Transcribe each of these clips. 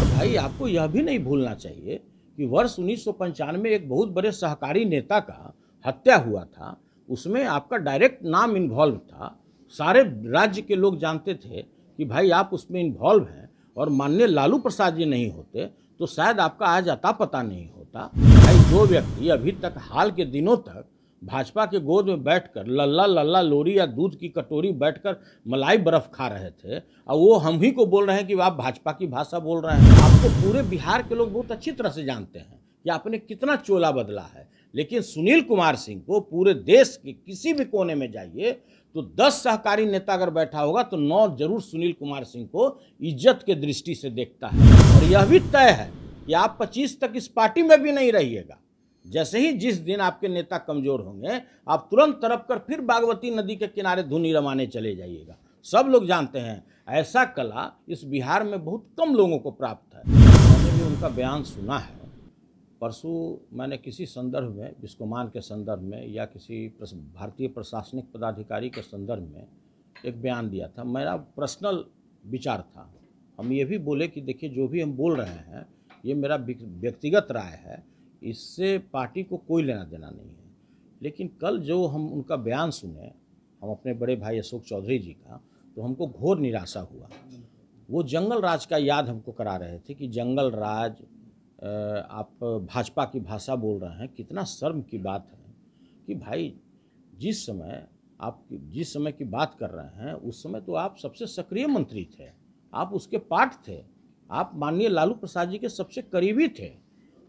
और भाई आपको यह भी नहीं भूलना चाहिए कि वर्ष उन्नीस में एक बहुत बड़े सहकारी नेता का हत्या हुआ था उसमें आपका डायरेक्ट नाम इन्वॉल्व था सारे राज्य के लोग जानते थे कि भाई आप उसमें इन्वॉल्व हैं और माननीय लालू प्रसाद जी नहीं होते तो शायद आपका आज अता पता नहीं होता भाई जो व्यक्ति अभी तक हाल के दिनों तक भाजपा के गोद में बैठकर लल्ला लल्ला लोरी या दूध की कटोरी बैठकर मलाई बर्फ खा रहे थे और वो हम ही को बोल रहे हैं कि आप भाजपा की भाषा बोल रहे हैं आपको पूरे बिहार के लोग बहुत अच्छी तरह से जानते हैं कि आपने कितना चोला बदला है लेकिन सुनील कुमार सिंह को पूरे देश के किसी भी कोने में जाइए तो दस सहकारी नेता अगर बैठा होगा तो नौ जरूर सुनील कुमार सिंह को इज्जत के दृष्टि से देखता है और यह भी तय है कि आप पच्चीस तक इस पार्टी में भी नहीं रहिएगा जैसे ही जिस दिन आपके नेता कमजोर होंगे आप तुरंत तरफ कर फिर बागवती नदी के किनारे धुनी रमाने चले जाइएगा सब लोग जानते हैं ऐसा कला इस बिहार में बहुत कम लोगों को प्राप्त है मैंने भी उनका बयान सुना है परसों मैंने किसी संदर्भ में बिस्कोमान के संदर्भ में या किसी प्रस, भारतीय प्रशासनिक पदाधिकारी के संदर्भ में एक बयान दिया था मेरा पर्सनल विचार था हम ये भी बोले कि देखिए जो भी हम बोल रहे हैं ये मेरा व्यक्तिगत राय है इससे पार्टी को कोई लेना देना नहीं है लेकिन कल जो हम उनका बयान सुने हम अपने बड़े भाई अशोक चौधरी जी का तो हमको घोर निराशा हुआ वो जंगल राज का याद हमको करा रहे थे कि जंगल राज आप भाजपा की भाषा बोल रहे हैं कितना शर्म की बात है कि भाई जिस समय आप जिस समय की बात कर रहे हैं उस समय तो आप सबसे सक्रिय मंत्री थे आप उसके पाठ थे आप माननीय लालू प्रसाद जी के सबसे करीबी थे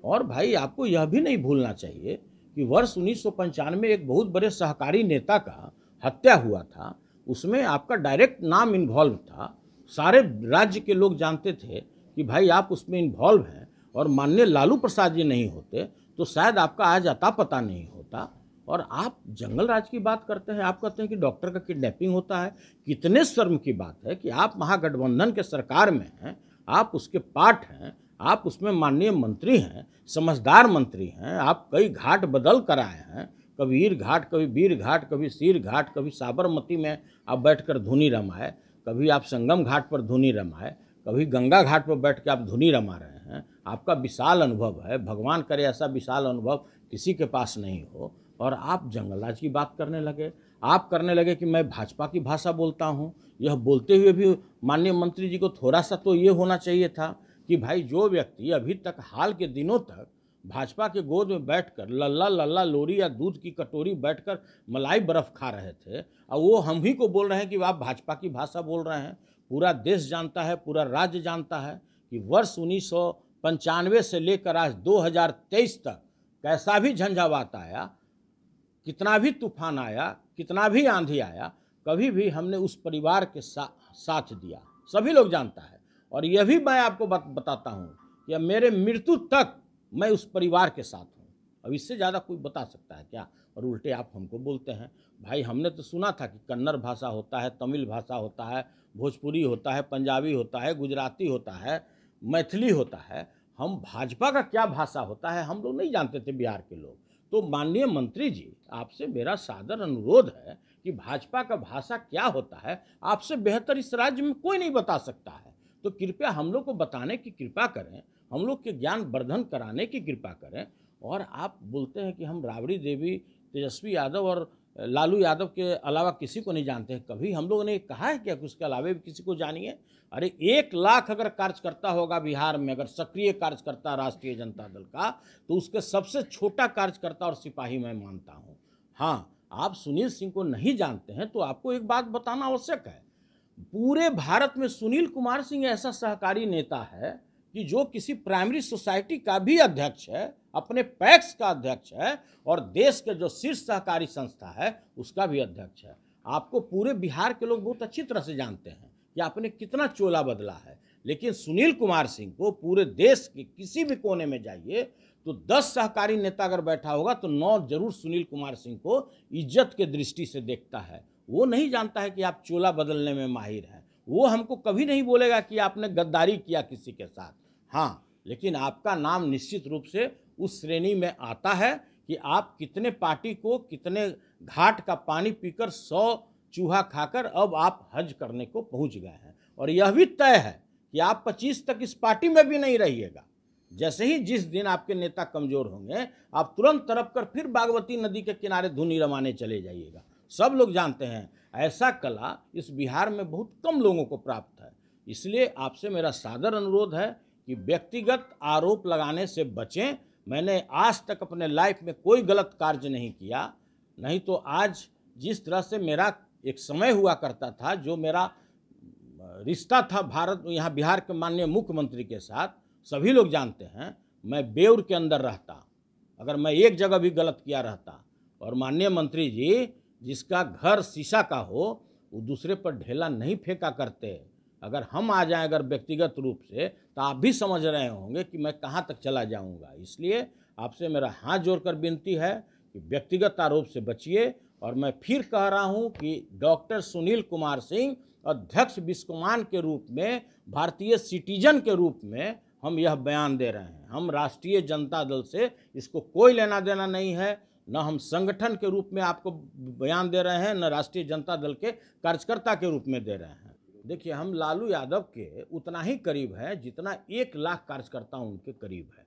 और भाई आपको यह भी नहीं भूलना चाहिए कि वर्ष उन्नीस में एक बहुत बड़े सहकारी नेता का हत्या हुआ था उसमें आपका डायरेक्ट नाम इन्वॉल्व था सारे राज्य के लोग जानते थे कि भाई आप उसमें इन्वॉल्व हैं और माननीय लालू प्रसाद जी नहीं होते तो शायद आपका आज अता पता नहीं होता और आप जंगल राज की बात करते हैं आप कहते हैं कि डॉक्टर का किडनैपिंग होता है कितने शर्म की बात है कि आप महागठबंधन के सरकार में हैं आप उसके पार्ट हैं आप उसमें माननीय मंत्री हैं समझदार मंत्री हैं आप कई घाट बदल कर आए हैं कभी ईर घाट कभी वीर घाट कभी सीर घाट कभी साबरमती में आप बैठकर धुनी रमाए कभी आप संगम घाट पर धुनी रमाए कभी गंगा घाट पर बैठ के आप धुनी रमा रहे हैं आपका विशाल अनुभव है भगवान करे ऐसा विशाल अनुभव किसी के पास नहीं हो और आप जंगलराज की बात करने लगे आप करने लगे कि मैं भाजपा की भाषा बोलता हूँ यह बोलते हुए भी माननीय मंत्री जी को थोड़ा सा तो ये होना चाहिए था कि भाई जो व्यक्ति अभी तक हाल के दिनों तक भाजपा के गोद में बैठकर लल्ला लल्ला लोरी या दूध की कटोरी बैठकर मलाई बर्फ खा रहे थे और वो हम ही को बोल रहे हैं कि आप भाजपा की भाषा बोल रहे हैं पूरा देश जानता है पूरा राज्य जानता है कि वर्ष उन्नीस से लेकर आज 2023 तक कैसा भी झंझावात आया कितना भी तूफान आया कितना भी आंधी आया कभी भी हमने उस परिवार के सा, साथ दिया सभी लोग जानता है और यह भी मैं आपको बत, बताता हूँ कि मेरे मृत्यु तक मैं उस परिवार के साथ हूँ अब इससे ज़्यादा कोई बता सकता है क्या और उल्टे आप हमको बोलते हैं भाई हमने तो सुना था कि कन्नड़ भाषा होता है तमिल भाषा होता है भोजपुरी होता है पंजाबी होता है गुजराती होता है मैथिली होता है हम भाजपा का क्या भाषा होता है हम लोग नहीं जानते थे बिहार के लोग तो माननीय मंत्री जी आपसे मेरा सादर अनुरोध है कि भाजपा का भाषा क्या होता है आपसे बेहतर इस राज्य में कोई नहीं बता सकता है तो कृपया हम लोग को बताने की कृपा करें हम लोग के ज्ञान वर्धन कराने की कृपा करें और आप बोलते हैं कि हम राबड़ी देवी तेजस्वी यादव और लालू यादव के अलावा किसी को नहीं जानते हैं कभी हम लोगों ने कहा है क्या कि उसके अलावा भी किसी को जानिए अरे एक लाख अगर कार्यकर्ता होगा बिहार में अगर सक्रिय कार्यकर्ता राष्ट्रीय जनता दल का तो उसके सबसे छोटा कार्यकर्ता और सिपाही मैं मानता हूँ हाँ आप सुनील सिंह को नहीं जानते हैं तो आपको एक बात बताना आवश्यक है पूरे भारत में सुनील कुमार सिंह ऐसा सहकारी नेता है कि जो किसी प्राइमरी सोसाइटी का भी अध्यक्ष है अपने पैक्स का अध्यक्ष है और देश के जो शीर्ष सहकारी संस्था है उसका भी अध्यक्ष है आपको पूरे बिहार के लोग बहुत अच्छी तरह से जानते हैं कि आपने कितना चोला बदला है लेकिन सुनील कुमार सिंह को पूरे देश के किसी भी कोने में जाइए तो दस सहकारी नेता अगर बैठा होगा तो नौ जरूर सुनील कुमार सिंह को इज्जत के दृष्टि से देखता है वो नहीं जानता है कि आप चोला बदलने में माहिर हैं वो हमको कभी नहीं बोलेगा कि आपने गद्दारी किया किसी के साथ हाँ लेकिन आपका नाम निश्चित रूप से उस श्रेणी में आता है कि आप कितने पार्टी को कितने घाट का पानी पीकर सौ चूहा खाकर अब आप हज करने को पहुंच गए हैं और यह भी तय है कि आप पच्चीस तक इस पार्टी में भी नहीं रहिएगा जैसे ही जिस दिन आपके नेता कमजोर होंगे आप तुरंत तरफ कर फिर बागवती नदी के किनारे धुनी रमाने चले जाइएगा सब लोग जानते हैं ऐसा कला इस बिहार में बहुत कम लोगों को प्राप्त है इसलिए आपसे मेरा सादर अनुरोध है कि व्यक्तिगत आरोप लगाने से बचें मैंने आज तक अपने लाइफ में कोई गलत कार्य नहीं किया नहीं तो आज जिस तरह से मेरा एक समय हुआ करता था जो मेरा रिश्ता था भारत यहाँ बिहार के माननीय मुख्यमंत्री के साथ सभी लोग जानते हैं मैं बेउर के अंदर रहता अगर मैं एक जगह भी गलत किया रहता और माननीय मंत्री जी जिसका घर शीशा का हो वो दूसरे पर ढेला नहीं फेंका करते अगर हम आ जाएं अगर व्यक्तिगत रूप से तो आप भी समझ रहे होंगे कि मैं कहाँ तक चला जाऊँगा इसलिए आपसे मेरा हाथ जोड़कर विनती है कि व्यक्तिगत आरोप से बचिए और मैं फिर कह रहा हूँ कि डॉक्टर सुनील कुमार सिंह अध्यक्ष विस्कोमान के रूप में भारतीय सिटीजन के रूप में हम यह बयान दे रहे हैं हम राष्ट्रीय जनता दल से इसको कोई लेना देना नहीं है न हम संगठन के रूप में आपको बयान दे रहे हैं न राष्ट्रीय जनता दल के कार्यकर्ता के रूप में दे रहे हैं देखिए हम लालू यादव के उतना ही करीब है जितना एक लाख कार्यकर्ता उनके करीब है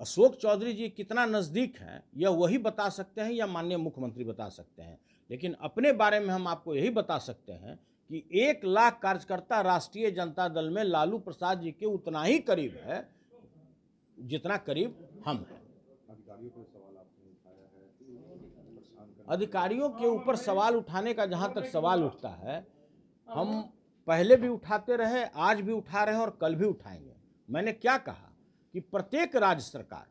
अशोक चौधरी जी कितना नज़दीक है यह वही बता सकते हैं या माननीय मुख्यमंत्री बता सकते हैं लेकिन अपने बारे में हम आपको यही बता सकते हैं कि एक लाख कार्यकर्ता राष्ट्रीय जनता दल में लालू प्रसाद जी के उतना ही करीब है जितना करीब हम हैं अधिकारियों के ऊपर सवाल उठाने का जहाँ तक सवाल उठता है हम पहले भी उठाते रहे आज भी उठा रहे हैं और कल भी उठाएंगे मैंने क्या कहा कि प्रत्येक राज्य सरकार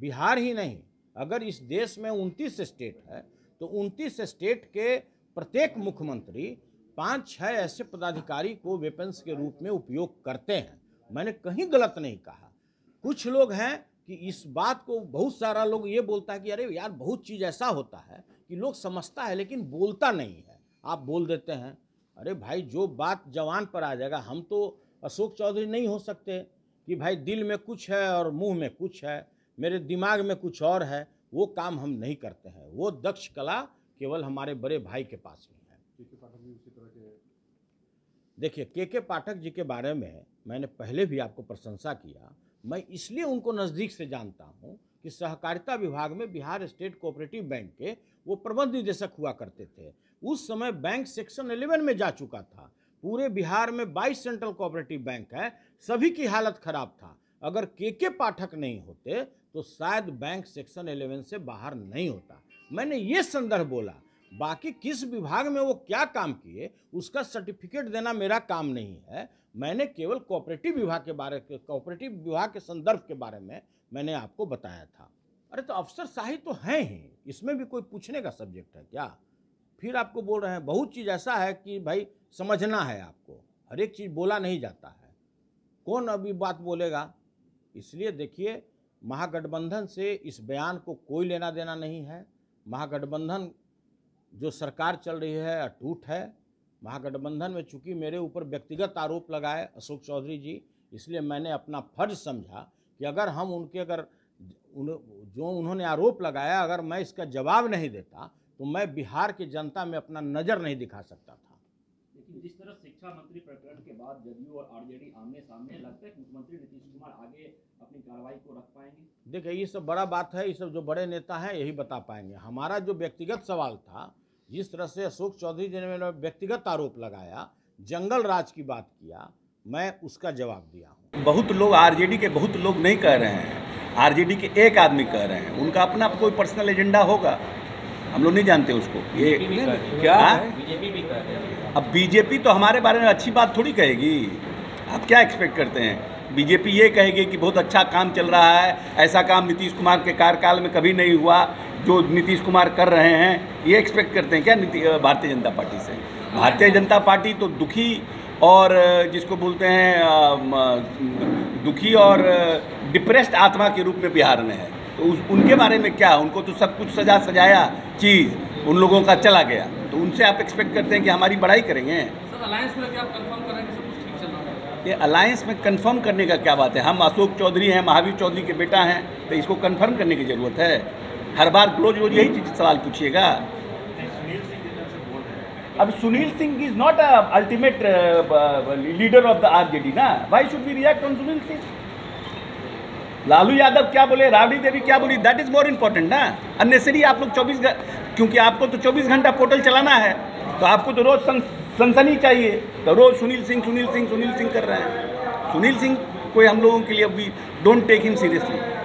बिहार ही नहीं अगर इस देश में उनतीस स्टेट है तो उनतीस स्टेट के प्रत्येक मुख्यमंत्री पाँच छः ऐसे पदाधिकारी को वेपन्स के रूप में उपयोग करते हैं मैंने कहीं गलत नहीं कहा कुछ लोग हैं कि इस बात को बहुत सारा लोग ये बोलता है कि अरे यार बहुत चीज़ ऐसा होता है कि लोग समझता है लेकिन बोलता नहीं है आप बोल देते हैं अरे भाई जो बात जवान पर आ जाएगा हम तो अशोक चौधरी नहीं हो सकते कि भाई दिल में कुछ है और मुंह में कुछ है मेरे दिमाग में कुछ और है वो काम हम नहीं करते हैं वो दक्ष कला केवल हमारे बड़े भाई के पास ही है देखिए के के पाठक जी के बारे में मैंने पहले भी आपको प्रशंसा किया मैं इसलिए उनको नज़दीक से जानता हूँ कि सहकारिता विभाग में बिहार स्टेट कोऑपरेटिव बैंक के वो प्रबंध निदेशक हुआ करते थे उस समय बैंक सेक्शन एलेवन में जा चुका था पूरे बिहार में बाईस सेंट्रल कोऑपरेटिव बैंक है सभी की हालत खराब था अगर के के पाठक नहीं होते तो शायद बैंक सेक्शन एलेवन से बाहर नहीं होता मैंने ये संदर्भ बोला बाकी किस विभाग में वो क्या काम किए उसका सर्टिफिकेट देना मेरा काम नहीं है मैंने केवल कोऑपरेटिव विभाग के बारे कोऑपरेटिव विभाग के संदर्भ के बारे में मैंने आपको बताया था अरे तो अफसर शाही तो हैं ही इसमें भी कोई पूछने का सब्जेक्ट है क्या फिर आपको बोल रहे हैं बहुत चीज़ ऐसा है कि भाई समझना है आपको हर एक चीज़ बोला नहीं जाता है कौन अभी बात बोलेगा इसलिए देखिए महागठबंधन से इस बयान को कोई लेना देना नहीं है महागठबंधन जो सरकार चल रही है अटूट है महागठबंधन में चूंकि मेरे ऊपर व्यक्तिगत आरोप लगाए अशोक चौधरी जी इसलिए मैंने अपना फर्ज समझा कि अगर हम उनके अगर उन जो उन्होंने आरोप लगाया अगर मैं इसका जवाब नहीं देता तो मैं बिहार की जनता में अपना नज़र नहीं दिखा सकता था लेकिन जिस तरह शिक्षा मंत्री प्रकरण के बाद जदयू और आरजेडी आमने सामने लगता है मुख्यमंत्री नीतीश कुमार आगे अपनी कार्रवाई को रख पाएंगे देखिए ये सब बड़ा बात है ये सब जो बड़े नेता हैं यही बता पाएंगे हमारा जो व्यक्तिगत सवाल था जिस तरह से अशोक चौधरी जी ने व्यक्तिगत आरोप लगाया जंगल राज की बात किया मैं उसका जवाब दिया हूँ बहुत लोग आरजेडी के बहुत लोग नहीं कह रहे हैं आरजेडी के एक आदमी कह रहे हैं उनका अपना कोई पर्सनल एजेंडा होगा हम लोग नहीं जानते उसको ये क्या बीजेपी भी कह रहे हैं हाँ? अब बीजेपी तो हमारे बारे में अच्छी बात थोड़ी कहेगी आप क्या एक्सपेक्ट करते हैं बीजेपी ये कहेगी कि बहुत अच्छा काम चल रहा है ऐसा काम नीतीश कुमार के कार्यकाल में कभी नहीं हुआ जो नीतीश कुमार कर रहे हैं ये एक्सपेक्ट करते हैं क्या भारतीय जनता पार्टी से भारतीय जनता पार्टी तो दुखी और जिसको बोलते हैं दुखी और डिप्रेस्ड आत्मा के रूप में बिहार में है तो उस उनके बारे में क्या उनको तो सब कुछ सजा सजाया चीज़ उन लोगों का चला गया तो उनसे आप एक्सपेक्ट करते हैं कि हमारी बड़ाई करेंगे ये अलायंस में कंफर्म करने का क्या बात है हम अशोक चौधरी हैं महावीर चौधरी के बेटा हैं तो इसको कंफर्म करने की ज़रूरत है हर बार रोज रोज यही चीज़ सवाल पूछिएगा अब Sunil Singh is not ultimate leader of the RJD ना why should be react on Sunil Singh Lalu Yadav क्या बोले राबड़ी देवी क्या बोली दैट इज मोर इम्पोर्टेंट ना अननेसरी आप लोग 24 क्योंकि आपको तो 24 घंटा पोर्टल चलाना है तो आपको तो रोज सं, सनसनी चाहिए तो रोज सुनील सिंह सुनील सिंह सुनील सिंह कर रहे हैं सुनील सिंह कोई हम लोगों के लिए अभी डोंट टेक हिम सीरियसली